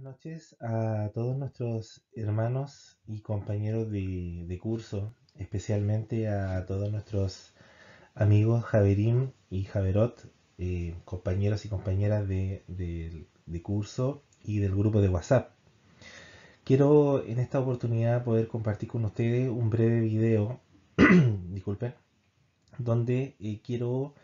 buenas noches a todos nuestros hermanos y compañeros de, curso, especialmente a todos nuestros amigos Javerín y Javerot, eh, compañeros y compañeras de, curso y del grupo de WhatsApp. Quiero en esta oportunidad poder compartir con ustedes un breve video, disculpen, donde eh, quiero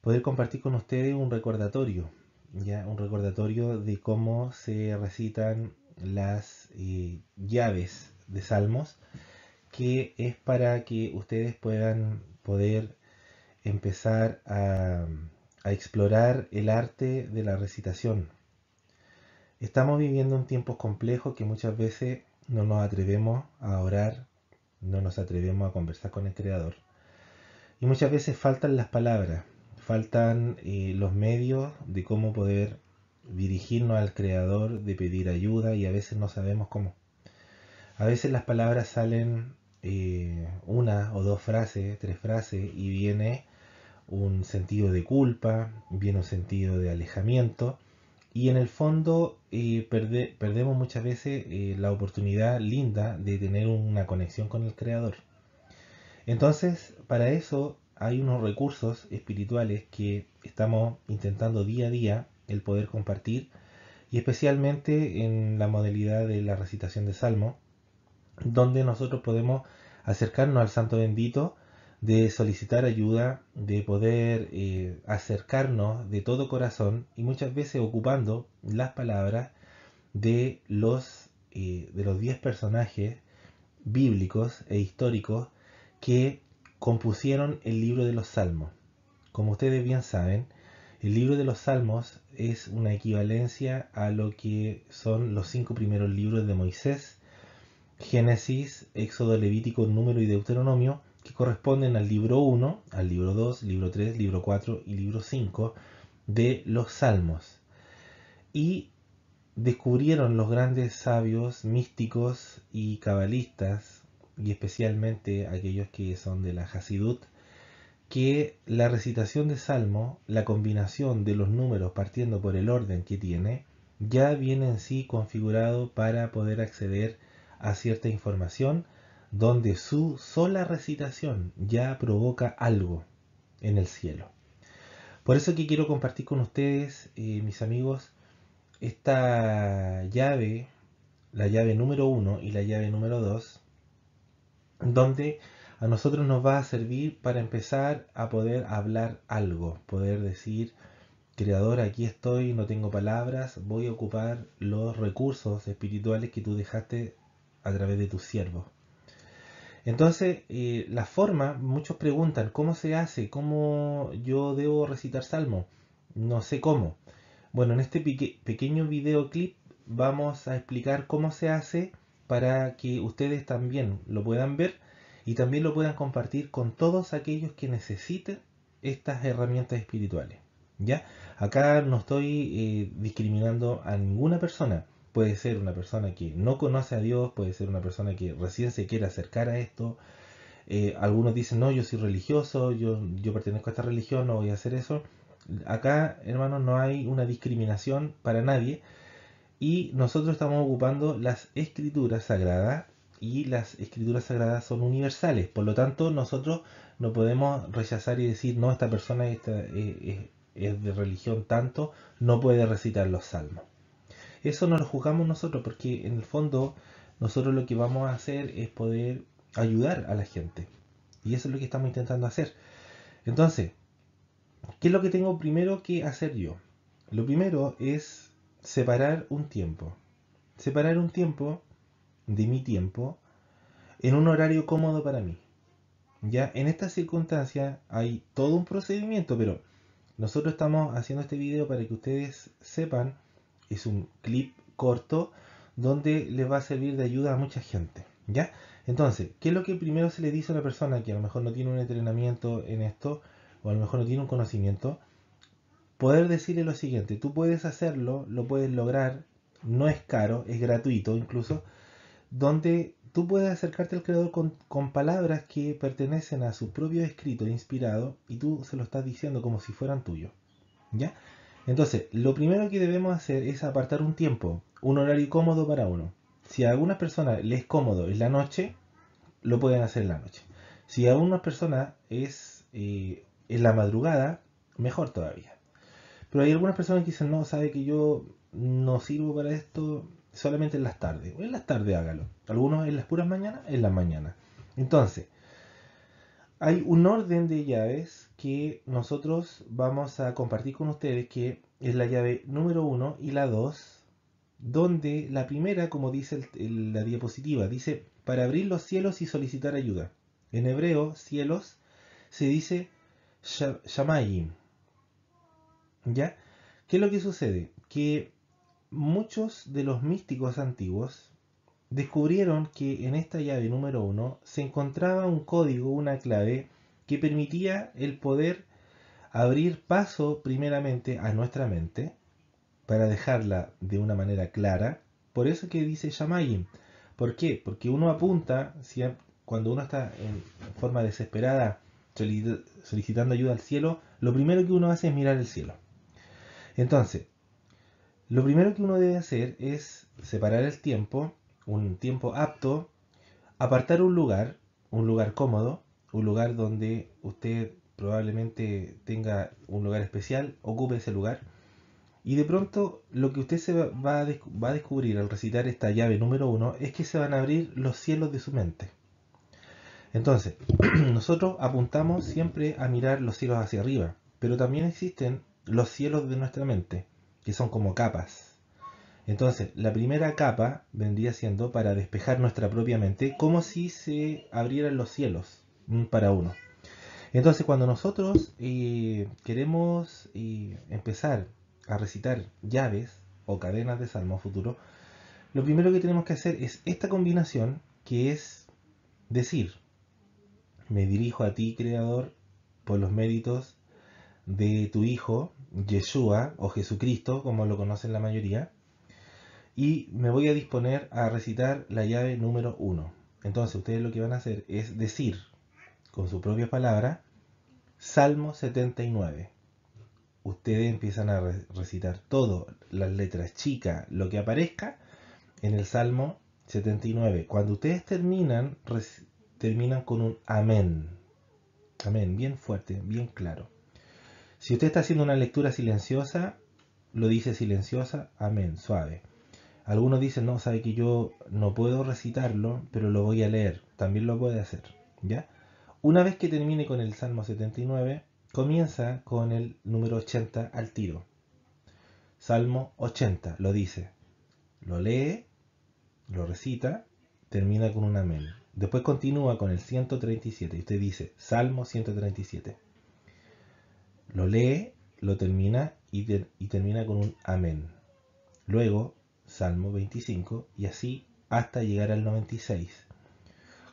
poder compartir con ustedes un recordatorio ya un recordatorio de cómo se recitan las eh, llaves de salmos, que es para que ustedes puedan poder empezar a, a explorar el arte de la recitación. Estamos viviendo un tiempo complejo que muchas veces no nos atrevemos a orar, no nos atrevemos a conversar con el Creador. Y muchas veces faltan las palabras, faltan eh, los medios de cómo poder dirigirnos al Creador, de pedir ayuda y a veces no sabemos cómo. A veces las palabras salen eh, una o dos frases, tres frases y viene un sentido de culpa, viene un sentido de alejamiento y en el fondo eh, perdemos muchas veces la oportunidad linda de tener una conexión con el creador. Entonces, para eso hay unos recursos espirituales que estamos intentando día a día el poder compartir y especialmente en la modalidad de la recitación de salmo, donde nosotros podemos acercarnos al santo bendito, de solicitar ayuda, de poder eh, acercarnos de todo corazón y muchas veces ocupando las palabras de los eh, de los 10 personajes bíblicos e históricos que compusieron el libro de los salmos. Como ustedes bien saben, el libro de los salmos es una equivalencia a lo que son los cinco primeros libros de Moisés, Génesis, Éxodo, Levítico, Número y Deuteronomio, que corresponden al libro 1, al libro 2, libro 3, libro 4 y libro 5 de los salmos. Y descubrieron los grandes sabios místicos y cabalistas y especialmente aquellos que son de la Hasidut, que la recitación de Salmo, la combinación de los números partiendo por el orden que tiene, ya viene en sí configurado para poder acceder a cierta información donde su sola recitación ya provoca algo en el cielo. Por eso que quiero compartir con ustedes, eh, mis amigos, esta llave, la llave número uno y la llave número dos, donde a nosotros nos va a servir para empezar a poder hablar algo, poder decir, Creador, aquí estoy, no tengo palabras, voy a ocupar los recursos espirituales que tú dejaste a través de tus siervo. Entonces, eh, la forma, muchos preguntan, ¿cómo se hace? ¿Cómo yo debo recitar salmo? No sé cómo. Bueno, en este pequeño videoclip vamos a explicar cómo se hace para que ustedes también lo puedan ver y también lo puedan compartir con todos aquellos que necesiten estas herramientas espirituales. ¿ya? Acá no estoy eh, discriminando a ninguna persona. Puede ser una persona que no conoce a Dios, puede ser una persona que recién se quiere acercar a esto. Eh, algunos dicen, no, yo soy religioso, yo, yo pertenezco a esta religión, no voy a hacer eso. Acá, hermanos, no hay una discriminación para nadie y nosotros estamos ocupando las escrituras sagradas y las escrituras sagradas son universales. Por lo tanto, nosotros no podemos rechazar y decir, no, esta persona eh, es, es de religión tanto, no puede recitar los salmos. Eso no lo juzgamos nosotros porque en el fondo nosotros lo que vamos a hacer es poder ayudar a la gente. Y eso es lo que estamos intentando hacer. Entonces, ¿qué es lo que tengo primero que hacer yo? Lo primero es separar un tiempo. Separar un tiempo de mi tiempo en un horario cómodo para mí. Ya en estas circunstancia hay todo un procedimiento, pero nosotros estamos haciendo este video para que ustedes sepan, es un clip corto donde les va a servir de ayuda a mucha gente, ¿ya? Entonces, ¿qué es lo que primero se le dice a la persona que a lo mejor no tiene un entrenamiento en esto o a lo mejor no tiene un conocimiento? poder decirle lo siguiente, tú puedes hacerlo, lo puedes lograr, no es caro, es gratuito incluso, donde tú puedes acercarte al creador con, palabras que pertenecen a su propio escrito inspirado y tú se lo estás diciendo como si fueran tuyos. ¿Ya? Entonces, lo primero que debemos hacer es apartar un tiempo, un horario cómodo para uno. Si a algunas personas les es cómodo en la noche, lo pueden hacer en la noche. Si a una personas es eh, en la madrugada, mejor todavía. Pero hay algunas personas que dicen, no, sabe que yo no sirvo para esto solamente en las tardes. O en las tardes hágalo. Algunos en las puras mañanas, en las mañanas. Entonces, hay un orden de llaves que nosotros vamos a compartir con ustedes, que es la llave número uno y la dos, donde la primera, como dice la diapositiva, dice, para abrir los cielos y solicitar ayuda. En hebreo, cielos, se dice shamayim. ¿Ya? ¿Qué es lo que sucede? Que muchos de los místicos antiguos descubrieron que en esta llave número uno se encontraba un código, una clave, que permitía el poder abrir paso primeramente a nuestra mente para dejarla de una manera clara. Por eso que dice Shamayim. ¿Por qué? Porque uno apunta, cuando uno está en forma desesperada solicitando ayuda al cielo, lo primero que uno hace es mirar el cielo. Entonces, lo primero que uno debe hacer es separar el tiempo, un tiempo apto, apartar un lugar, un lugar cómodo, un lugar donde usted probablemente tenga un lugar especial, ocupe ese lugar. Y de pronto lo que usted se va va a descubrir al recitar esta llave número uno es que se van a abrir los cielos de su mente. Entonces, nosotros apuntamos siempre a mirar los cielos hacia arriba, pero también existen los cielos de nuestra mente, que son como capas. Entonces, la primera capa vendría siendo para despejar nuestra propia mente, como si se abrieran los cielos mm, para uno. Entonces, cuando nosotros eh, queremos eh, empezar a recitar llaves o cadenas de salmo futuro, lo primero que tenemos que hacer es esta combinación que es decir, me dirijo a ti, Creador, por los méritos de tu hijo, Yeshua o Jesucristo, como lo conocen la mayoría, y me voy a disponer a recitar la llave número uno. Entonces ustedes lo que van a hacer es decir con su propia palabra Salmo 79. Ustedes empiezan a recitar todo, las letras chicas, lo que aparezca en el Salmo 79. Cuando ustedes terminan, terminan con un amén. Amén, bien fuerte, bien claro. Si usted está haciendo una lectura silenciosa, lo dice silenciosa, amén, suave. Algunos dicen, no, sabe que yo no puedo recitarlo, pero lo voy a leer. También lo puede hacer, ¿ya? Una vez que termine con el Salmo 79, comienza con el número 80 al tiro. Salmo 80, lo dice. Lo lee, lo recita, termina con un amén. Después continúa con el 137 y usted dice, Salmo 137. Lo lee, lo termina y, y termina con un amén. Luego, Salmo 25 y así hasta llegar al 96.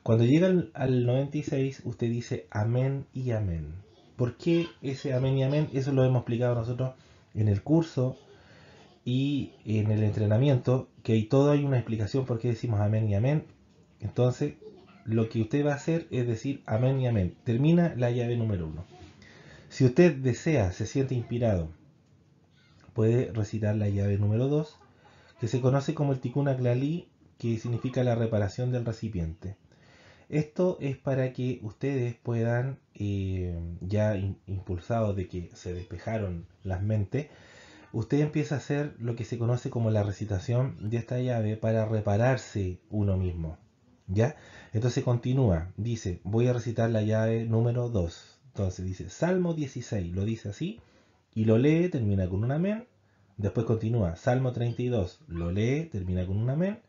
Cuando llega al, 96 usted dice amén y amén. ¿Por qué ese amén y amén? Eso lo hemos explicado nosotros en el curso y en el entrenamiento, que hay todo hay una explicación por qué decimos amén y amén. Entonces, lo que usted va a hacer es decir amén y amén. Termina la llave número uno. Si usted desea, se siente inspirado, puede recitar la llave número 2, que se conoce como el Tikkun Aklali, que significa la reparación del recipiente. Esto es para que ustedes puedan, eh, ya impulsados de que se despejaron las mentes, usted empieza a hacer lo que se conoce como la recitación de esta llave para repararse uno mismo. ¿Ya? Entonces continúa, dice, voy a recitar la llave número 2. Entonces dice Salmo 16, lo dice así, y lo lee, termina con un amén. Después continúa Salmo 32, lo lee, termina con un amén.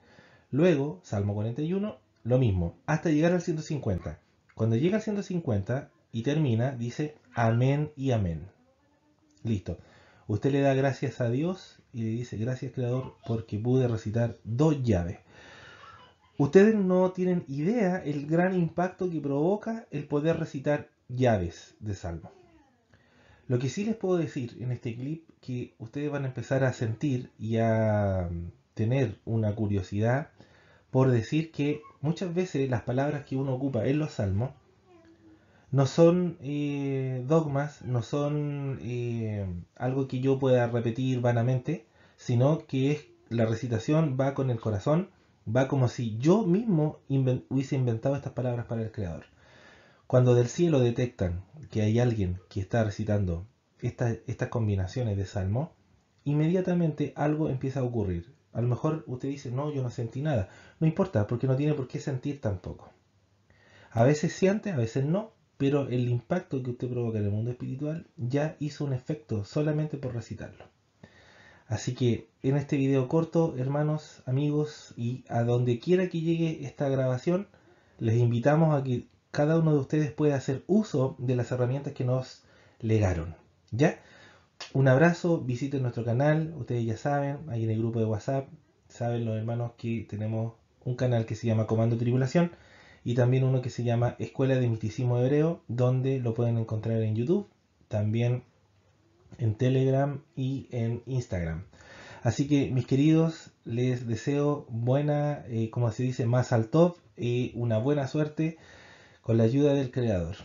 Luego, Salmo 41, lo mismo, hasta llegar al 150. Cuando llega al 150 y termina, dice amén y amén. Listo. Usted le da gracias a Dios y le dice gracias Creador porque pude recitar dos llaves. Ustedes no tienen idea el gran impacto que provoca el poder recitar llaves de salmo. Lo que sí les puedo decir en este clip que ustedes van a empezar a sentir y a mm, tener una curiosidad por decir que muchas veces las palabras que uno ocupa en los salmos no son eh, dogmas, no son eh, algo que yo pueda repetir vanamente, sino que es, la recitación va con el corazón, va como si yo mismo hubiese inventado estas palabras para el Creador. Cuando del cielo detectan que hay alguien que está recitando estas combinaciones de salmo, inmediatamente algo empieza a ocurrir. A lo mejor usted dice, no, yo no sentí nada. No importa, porque no tiene por qué sentir tampoco. A veces siente, a veces no, pero el impacto que usted provoca en el mundo espiritual ya hizo un efecto solamente por recitarlo. Así que en este video corto, hermanos, amigos, y a donde quiera que llegue esta grabación, les invitamos a que cada uno de ustedes puede hacer uso de las herramientas que nos legaron. ¿Ya? Un abrazo, visiten nuestro canal, ustedes ya saben, ahí en el grupo de WhatsApp, saben los hermanos que tenemos un canal que se llama Comando Tribulación y también uno que se llama Escuela de Misticismo Hebreo, donde lo pueden encontrar en YouTube, también en Telegram y en Instagram. Así que mis queridos, les deseo buena, eh, como se dice, más al top y una buena suerte con la ayuda del Creador.